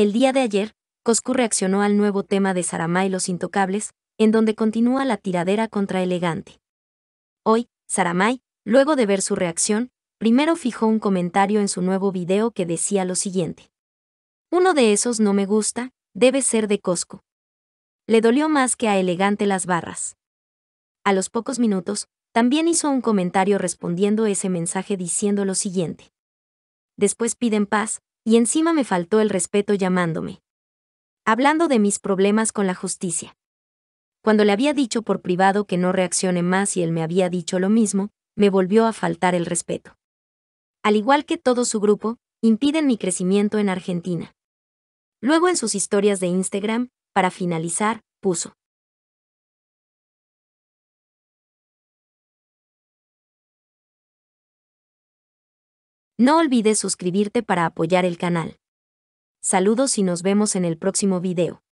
El día de ayer, Coscu reaccionó al nuevo tema de Saramay los Intocables, en donde continúa la tiradera contra Elegante. Hoy, Saramay, luego de ver su reacción, primero fijó un comentario en su nuevo video que decía lo siguiente. Uno de esos no me gusta, debe ser de Coscu. Le dolió más que a Elegante las barras. A los pocos minutos, también hizo un comentario respondiendo ese mensaje diciendo lo siguiente. Después piden paz, y encima me faltó el respeto llamándome. Hablando de mis problemas con la justicia. Cuando le había dicho por privado que no reaccione más y él me había dicho lo mismo, me volvió a faltar el respeto. Al igual que todo su grupo, impiden mi crecimiento en Argentina. Luego en sus historias de Instagram, para finalizar, puso. No olvides suscribirte para apoyar el canal. Saludos y nos vemos en el próximo video.